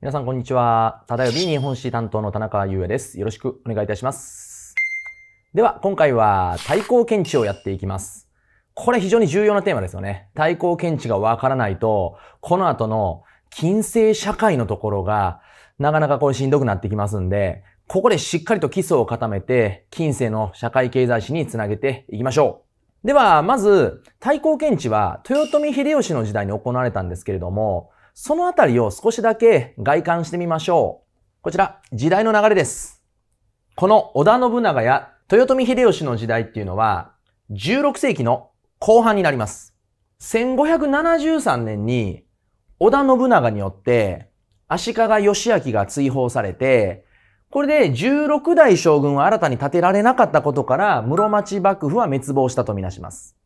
皆さん、こんにちは。ただよび日本史担当の田中優也です。よろしくお願いいたします。では、今回は対抗検知をやっていきます。これ非常に重要なテーマですよね。対抗検知がわからないと、この後の近世社会のところが、なかなかこれしんどくなってきますんで、ここでしっかりと基礎を固めて、近世の社会経済史につなげていきましょう。では、まず、対抗検知は、豊臣秀吉の時代に行われたんですけれども、そのあたりを少しだけ外観してみましょう。こちら、時代の流れです。この織田信長や豊臣秀吉の時代っていうのは、16世紀の後半になります。1573年に織田信長によって足利義明が追放されて、これで16代将軍は新たに建てられなかったことから、室町幕府は滅亡したとみなします。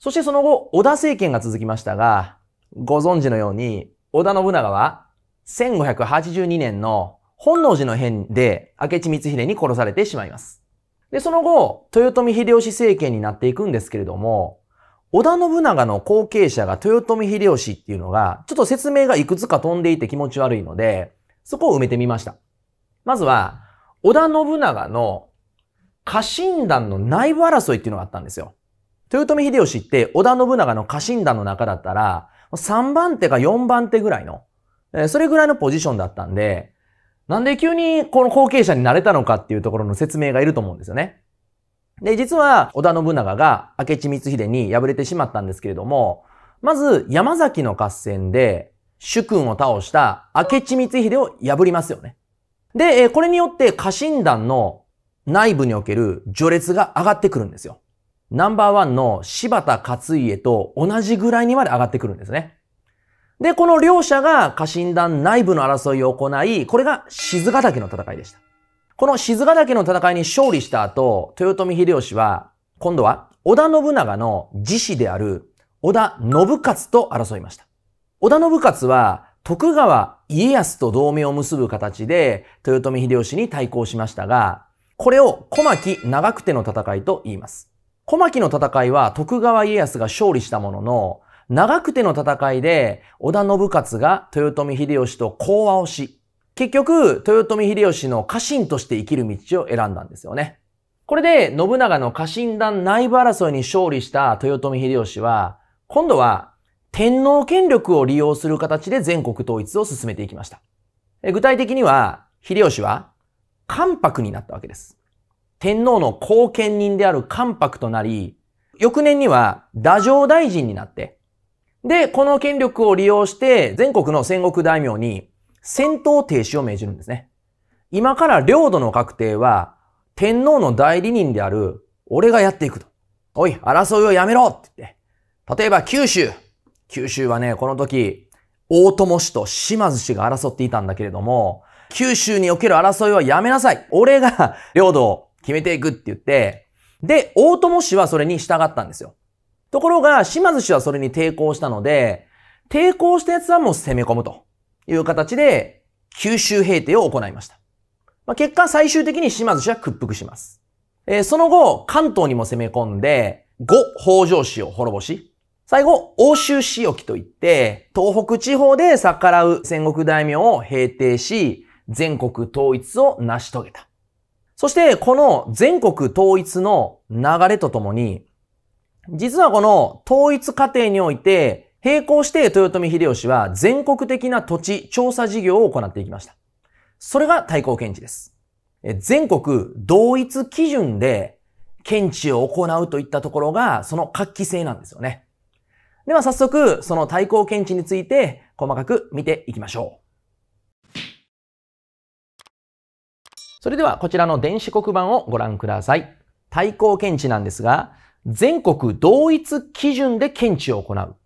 そしてその後、織田政権が続きましたが、ご存知のように、織田信長は1582年の本能寺の変で明智光秀に殺されてしまいます。で、その後、豊臣秀吉政権になっていくんですけれども、織田信長の後継者が豊臣秀吉っていうのが、ちょっと説明がいくつか飛んでいて気持ち悪いので、そこを埋めてみました。まずは、織田信長の家臣団の内部争いっていうのがあったんですよ。豊臣秀吉って織田信長の家臣団の中だったら、3番手か4番手ぐらいの、それぐらいのポジションだったんで、なんで急にこの後継者になれたのかっていうところの説明がいると思うんですよね。で、実は織田信長が明智光秀に敗れてしまったんですけれども、まず山崎の合戦で主君を倒した明智光秀を破りますよね。で、これによって家臣団の内部における序列が上がってくるんですよ。ナンバーワンの柴田勝家と同じぐらいにまで上がってくるんですね。で、この両者が家臣団内部の争いを行い、これが静ヶ岳の戦いでした。この静ヶ岳の戦いに勝利した後、豊臣秀吉は、今度は織田信長の自死である織田信勝と争いました。織田信勝は徳川家康と同盟を結ぶ形で豊臣秀吉に対抗しましたが、これを小牧長久手の戦いと言います。小牧の戦いは徳川家康が勝利したものの、長久手の戦いで織田信勝が豊臣秀吉と講和をし、結局、豊臣秀吉の家臣として生きる道を選んだんですよね。これで信長の家臣団内部争いに勝利した豊臣秀吉は、今度は天皇権力を利用する形で全国統一を進めていきました。具体的には、秀吉は関白になったわけです。天皇の後見人である関白となり、翌年には太政大臣になって、で、この権力を利用して全国の戦国大名に戦闘停止を命じるんですね。今から領土の確定は天皇の代理人である俺がやっていくと。おい、争いをやめろって言って。例えば九州。九州はね、この時、大友氏と島津氏が争っていたんだけれども、九州における争いはやめなさい。俺が領土を決めていくって言って、で、大友氏はそれに従ったんですよ。ところが、島津氏はそれに抵抗したので、抵抗した奴はもう攻め込むという形で、九州平定を行いました。まあ、結果、最終的に島津氏は屈服します。えー、その後、関東にも攻め込んで、五北条氏を滅ぼし、最後、欧州市置といって、東北地方で逆らう戦国大名を平定し、全国統一を成し遂げた。そして、この全国統一の流れとともに、実はこの統一過程において、並行して豊臣秀吉は全国的な土地調査事業を行っていきました。それが対抗検知です。全国同一基準で検知を行うといったところが、その画期性なんですよね。では早速、その対抗検知について細かく見ていきましょう。それではこちらの電子黒板をご覧ください。対抗検知なんですが、全国同一基準で検知を行う。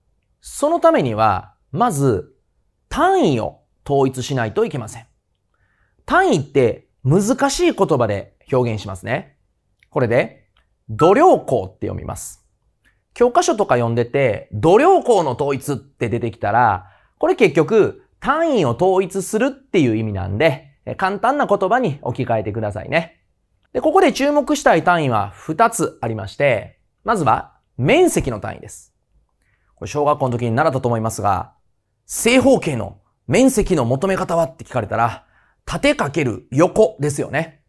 そのためには、まず単位を統一しないといけません。単位って難しい言葉で表現しますね。これで、度量衡って読みます。教科書とか読んでて、度量衡の統一って出てきたら、これ結局単位を統一するっていう意味なんで、簡単な言葉に置き換えてくださいね。で、ここで注目したい単位は2つありまして、まずは面積の単位です。これ小学校の時に習ったと思いますが、正方形の面積の求め方はって聞かれたら、縦かける横ですよね。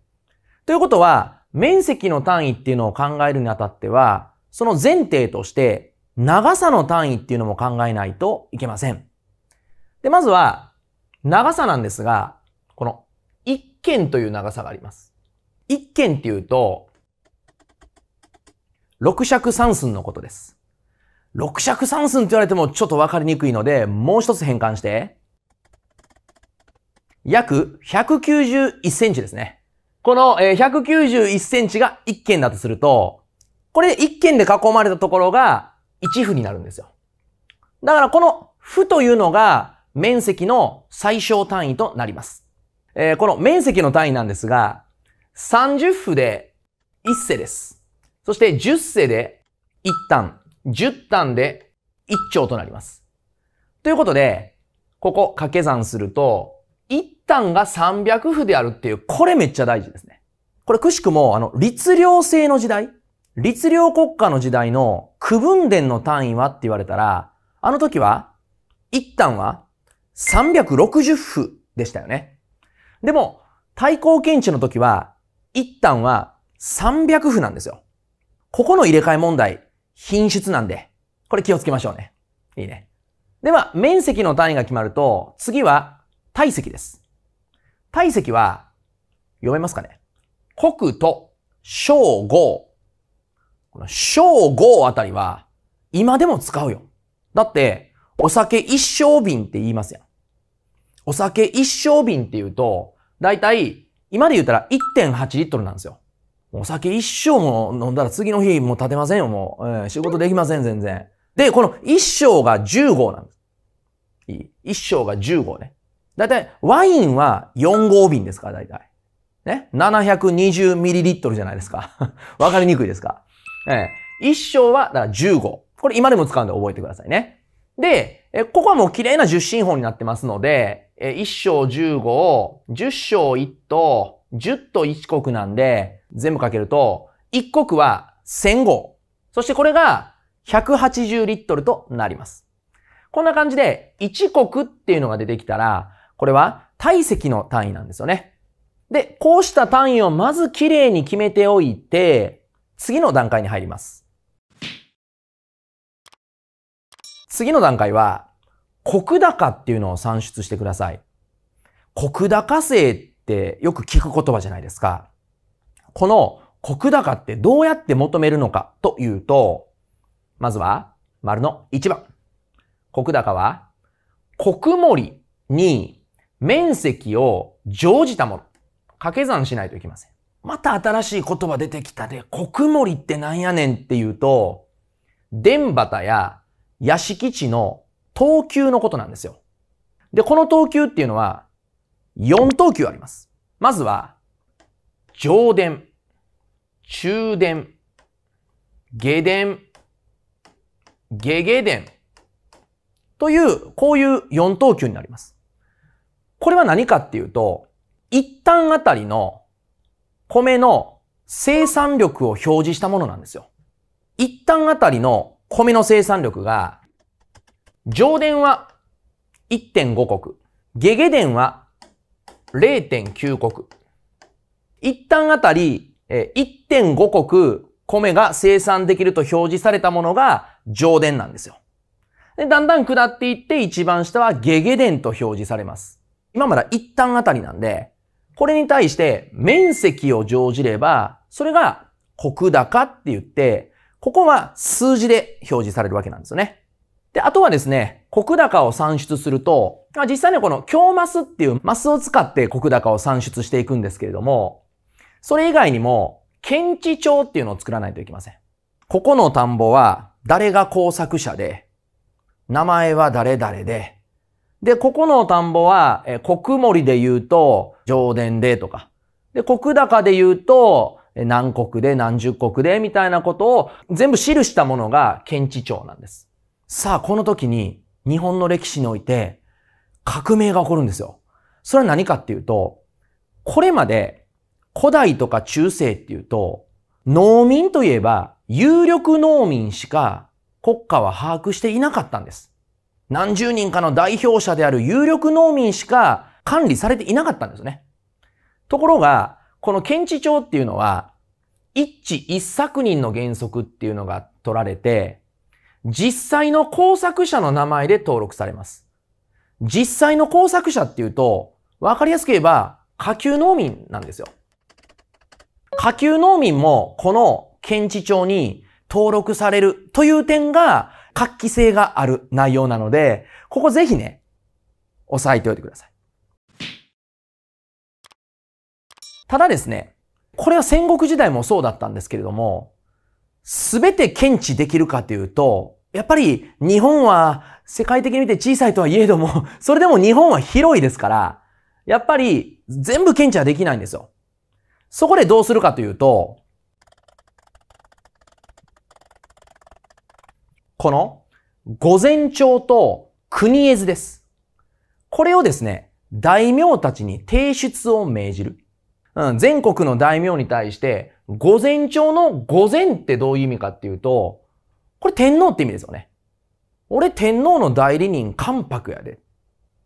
ということは、面積の単位っていうのを考えるにあたっては、その前提として長さの単位っていうのも考えないといけません。で、まずは、長さなんですが、この件という長さがあります。一件っていうと、六尺三寸のことです。六尺三寸って言われてもちょっとわかりにくいので、もう一つ変換して、約191センチですね。この191センチが1件だとすると、これ1件で囲まれたところが1負になるんですよ。だからこの負というのが面積の最小単位となります。えー、この面積の単位なんですが、30歩で1世です。そして10世で1単、10単で1兆となります。ということで、ここ掛け算すると、1単が300府であるっていう、これめっちゃ大事ですね。これくしくも、あの、律令制の時代、律令国家の時代の区分伝の単位はって言われたら、あの時は、1単は360歩でしたよね。でも、対抗検知の時は、一旦は300歩なんですよ。ここの入れ替え問題、品質なんで、これ気をつけましょうね。いいね。では、面積の単位が決まると、次は体積です。体積は、読めますかね国と小号。この小号あたりは、今でも使うよ。だって、お酒一升瓶って言いますやん。お酒一升瓶っていうと、だいたい今で言ったら1.8リットルなんですよ。お酒一升も飲んだら次の日もう立てませんよ、もう。えー、仕事できません、全然。で、この一升が10号なんです。いい一升が10号ね。だいたいワインは4号瓶ですから、だいたい。ね。720ml じゃないですか。わかりにくいですか。えー、一升はだから10号。これ今でも使うんで覚えてくださいね。で、ここはもう綺麗な受信進法になってますので、1章15を10章1と10と1国なんで全部かけると1国は1000号。そしてこれが180リットルとなります。こんな感じで1国っていうのが出てきたらこれは体積の単位なんですよね。で、こうした単位をまずきれいに決めておいて次の段階に入ります。次の段階は国高っていうのを算出してください。国高制ってよく聞く言葉じゃないですか。この国高ってどうやって求めるのかというと、まずは、丸の1番。国高は、国りに面積を乗じたもの。掛け算しないといけません。また新しい言葉出てきたで、国りってなんやねんっていうと、電畑や屋敷地の等級のことなんですよ。で、この等級っていうのは、4等級あります。まずは、上電、中電、下電、下下電という、こういう4等級になります。これは何かっていうと、一旦あたりの米の生産力を表示したものなんですよ。一旦あたりの米の生産力が上電は1.5国、下下電は0.9国。一旦あたり、1.5国米が生産できると表示されたものが上電なんですよ。でだんだん下っていって一番下は下下電と表示されます。今まだ一旦あたりなんで、これに対して面積を乗じれば、それが国高って言って、ここは数字で表示されるわけなんですよね。で、あとはですね、国高を算出すると、実際にはこの強マスっていうマスを使って国高を算出していくんですけれども、それ以外にも、検知帳っていうのを作らないといけません。ここの田んぼは誰が工作者で、名前は誰々で、で、ここの田んぼは、え国森で言うと、上田でとか、で、国高で言うと、何国で何十国でみたいなことを全部記したものが検知帳なんです。さあ、この時に日本の歴史において革命が起こるんですよ。それは何かっていうと、これまで古代とか中世っていうと、農民といえば有力農民しか国家は把握していなかったんです。何十人かの代表者である有力農民しか管理されていなかったんですね。ところが、この検知庁っていうのは、一致一作人の原則っていうのが取られて、実際の工作者の名前で登録されます。実際の工作者っていうと、わかりやすく言えば、下級農民なんですよ。下級農民も、この検知庁に登録されるという点が、画期性がある内容なので、ここぜひね、押さえておいてください。ただですね、これは戦国時代もそうだったんですけれども、すべて検知できるかというと、やっぱり日本は世界的に見て小さいとはいえども、それでも日本は広いですから、やっぱり全部検知はできないんですよ。そこでどうするかというと、この、午前朝と国絵図です。これをですね、大名たちに提出を命じる。うん、全国の大名に対して、午前朝の午前ってどういう意味かっていうと、これ天皇って意味ですよね。俺天皇の代理人関白やで。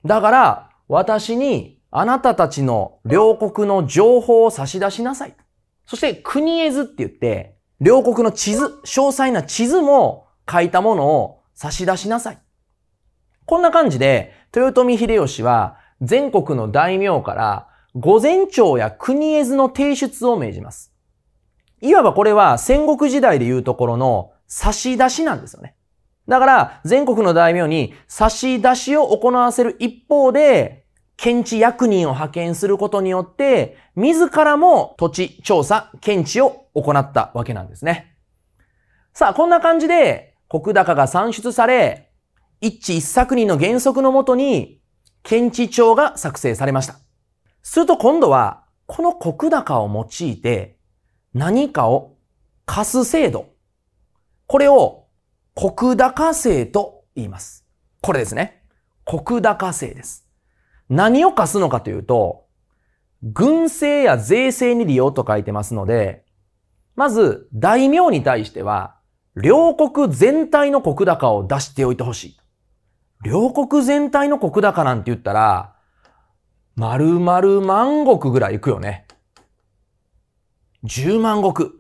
だから、私にあなたたちの両国の情報を差し出しなさい。そして国絵図って言って、両国の地図、詳細な地図も書いたものを差し出しなさい。こんな感じで、豊臣秀吉は全国の大名から、午前朝や国絵図の提出を命じます。いわばこれは戦国時代でいうところの差し出しなんですよね。だから、全国の大名に差し出しを行わせる一方で、検地役人を派遣することによって、自らも土地調査、検知を行ったわけなんですね。さあ、こんな感じで、国高が算出され、一致一作人の原則のもとに、検地庁が作成されました。すると今度は、この国高を用いて、何かを貸す制度。これを国高制と言います。これですね。国高制です。何を貸すのかというと、軍政や税制に利用と書いてますので、まず大名に対しては、両国全体の国高を出しておいてほしい。両国全体の国高なんて言ったら、丸々万国ぐらい行くよね。10万石、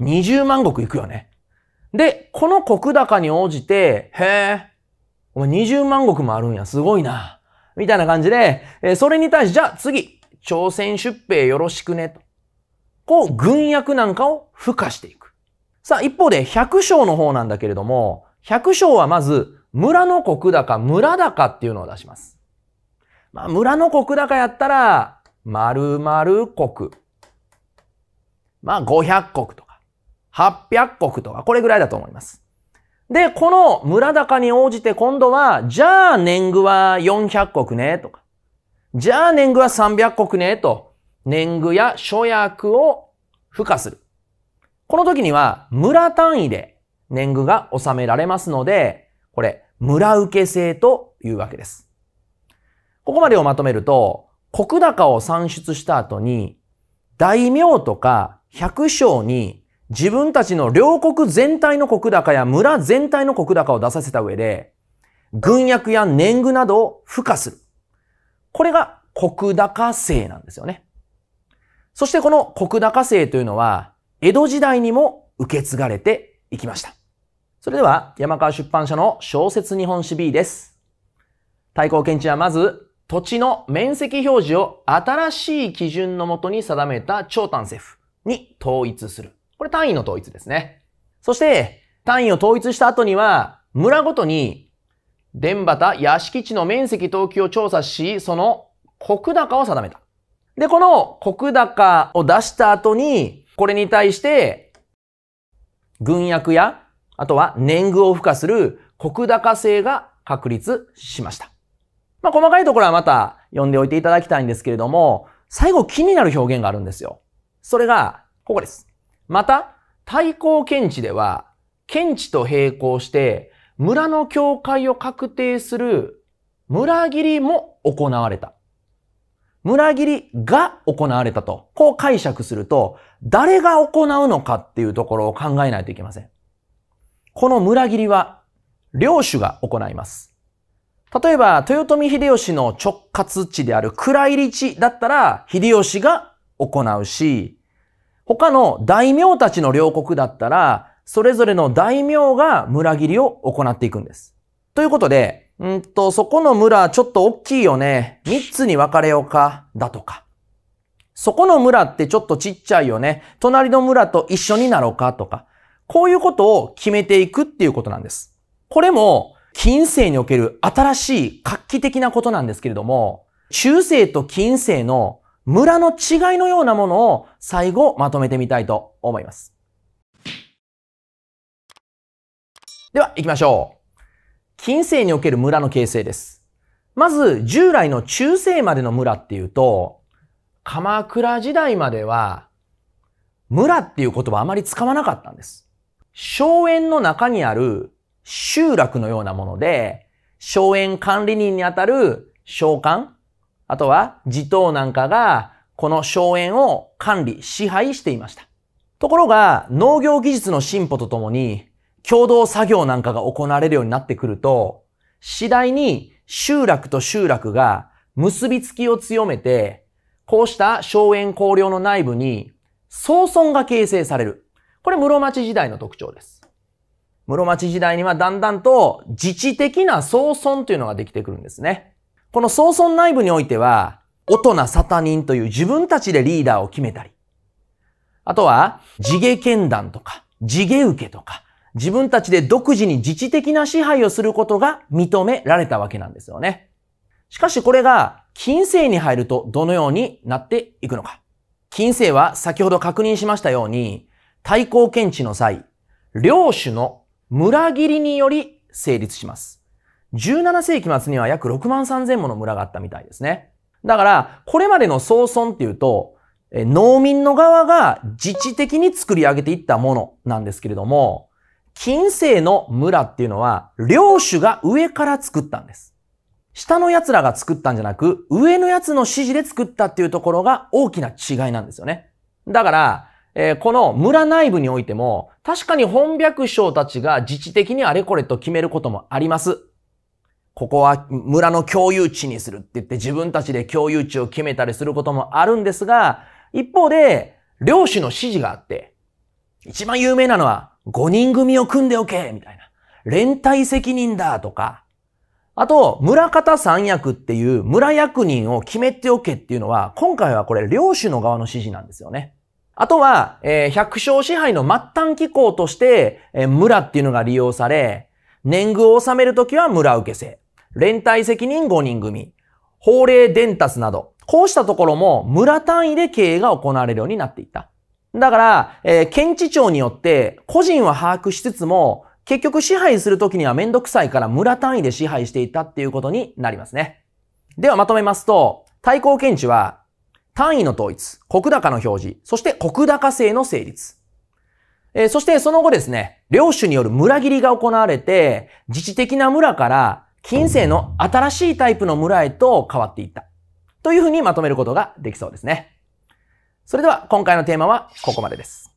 20万石いくよね。で、この国高に応じて、へえ、お前20万石もあるんや、すごいな。みたいな感じで、えそれに対して、じゃあ次、朝鮮出兵よろしくね、と。こう、軍役なんかを付加していく。さあ、一方で、百姓の方なんだけれども、百姓はまず、村の国高、村高っていうのを出します。まあ、村の国高やったら、丸々国。まあ500国とか、800国とか、これぐらいだと思います。で、この村高に応じて今度は、じゃあ年貢は400国ね、とか、じゃあ年貢は300国ね、と、年貢や諸役を付加する。この時には村単位で年貢が納められますので、これ、村受け制というわけです。ここまでをまとめると、国高を算出した後に、大名とか100章に自分たちの両国全体の国高や村全体の国高を出させた上で、軍役や年貢などを付加する。これが国高制なんですよね。そしてこの国高制というのは、江戸時代にも受け継がれていきました。それでは、山川出版社の小説日本史 B です。対抗検知はまず、土地の面積表示を新しい基準のもとに定めた長短政府。に統一する。これ単位の統一ですね。そして、単位を統一した後には、村ごとに、伝端屋敷地の面積等級を調査し、その国高を定めた。で、この国高を出した後に、これに対して、軍役や、あとは年貢を付加する国高制が確立しました。まあ、細かいところはまた読んでおいていただきたいんですけれども、最後気になる表現があるんですよ。それが、ここです。また、対抗検知では、検知と並行して、村の境界を確定する村切りも行われた。村切りが行われたと、こう解釈すると、誰が行うのかっていうところを考えないといけません。この村切りは、領主が行います。例えば、豊臣秀吉の直轄地である暗入り地だったら、秀吉が行うし、他の大名たちの両国だったら、それぞれの大名が村切りを行っていくんです。ということで、うんと、そこの村ちょっと大きいよね。三つに分かれようか、だとか。そこの村ってちょっとちっちゃいよね。隣の村と一緒になろうかとか。こういうことを決めていくっていうことなんです。これも、近世における新しい画期的なことなんですけれども、中世と近世の村の違いのようなものを最後まとめてみたいと思います。では行きましょう。近世における村の形成です。まず従来の中世までの村っていうと、鎌倉時代までは村っていう言葉あまり使わなかったんです。荘園の中にある集落のようなもので、荘園管理人にあたる召喚あとは地頭なんかがこの荘園を管理、支配していました。ところが農業技術の進歩とともに共同作業なんかが行われるようになってくると、次第に集落と集落が結びつきを強めて、こうした荘園公領の内部に総村が形成される。これ室町時代の特徴です。室町時代にはだんだんと自治的な総村というのができてくるんですね。この総村内部においては、大人サタ人という自分たちでリーダーを決めたり、あとは、地毛剣団とか、地毛受けとか、自分たちで独自に自治的な支配をすることが認められたわけなんですよね。しかしこれが近世に入るとどのようになっていくのか。近世は先ほど確認しましたように、対抗検知の際、領主の村切りにより成立します。17世紀末には約6万3000もの村があったみたいですね。だから、これまでの総村っていうと、農民の側が自治的に作り上げていったものなんですけれども、近世の村っていうのは、領主が上から作ったんです。下の奴らが作ったんじゃなく、上の奴の指示で作ったっていうところが大きな違いなんですよね。だから、えー、この村内部においても、確かに本百姓たちが自治的にあれこれと決めることもあります。ここは村の共有地にするって言って自分たちで共有地を決めたりすることもあるんですが、一方で、領主の指示があって、一番有名なのは、5人組を組んでおけみたいな。連帯責任だとか、あと、村方三役っていう村役人を決めておけっていうのは、今回はこれ、領主の側の指示なんですよね。あとは、えー、百姓支配の末端機構として、えー、村っていうのが利用され、年貢を納めるときは村受け制。連帯責任5人組、法令伝達など、こうしたところも村単位で経営が行われるようになっていた。だから、えー、県知庁によって個人は把握しつつも、結局支配するときにはめんどくさいから村単位で支配していたっていうことになりますね。ではまとめますと、対抗検知は、単位の統一、国高の表示、そして国高制の成立。えー、そしてその後ですね、領主による村切りが行われて、自治的な村から近世の新しいタイプの村へと変わっていった。というふうにまとめることができそうですね。それでは今回のテーマはここまでです。